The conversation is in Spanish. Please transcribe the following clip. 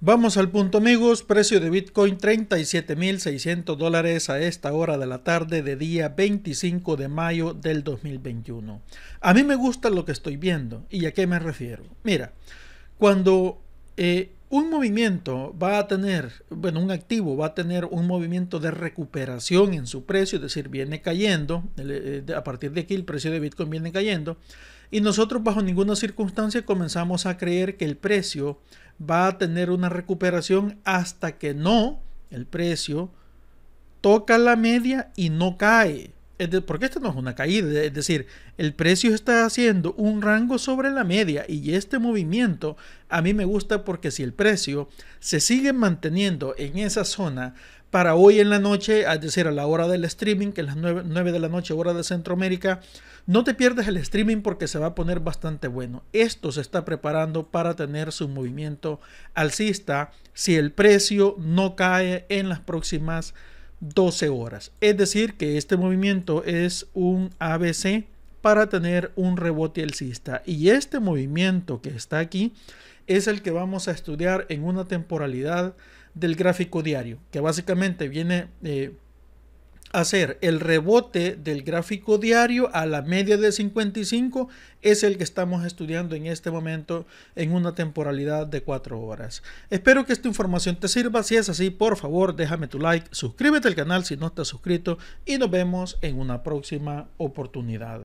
Vamos al punto amigos, precio de Bitcoin 37.600 dólares a esta hora de la tarde de día 25 de mayo del 2021. A mí me gusta lo que estoy viendo y a qué me refiero. Mira, cuando eh, un movimiento va a tener, bueno, un activo va a tener un movimiento de recuperación en su precio, es decir, viene cayendo, eh, a partir de aquí el precio de Bitcoin viene cayendo, y nosotros bajo ninguna circunstancia comenzamos a creer que el precio va a tener una recuperación hasta que no el precio toca la media y no cae. Porque esto no es una caída, es decir, el precio está haciendo un rango sobre la media y este movimiento a mí me gusta porque si el precio se sigue manteniendo en esa zona, para hoy en la noche, es decir, a la hora del streaming, que es las 9, de la noche, hora de Centroamérica. No te pierdas el streaming porque se va a poner bastante bueno. Esto se está preparando para tener su movimiento alcista si el precio no cae en las próximas 12 horas. Es decir, que este movimiento es un ABC para tener un rebote alcista. Y este movimiento que está aquí es el que vamos a estudiar en una temporalidad del gráfico diario, que básicamente viene eh, a ser el rebote del gráfico diario a la media de 55, es el que estamos estudiando en este momento en una temporalidad de 4 horas. Espero que esta información te sirva, si es así, por favor déjame tu like, suscríbete al canal si no estás suscrito y nos vemos en una próxima oportunidad.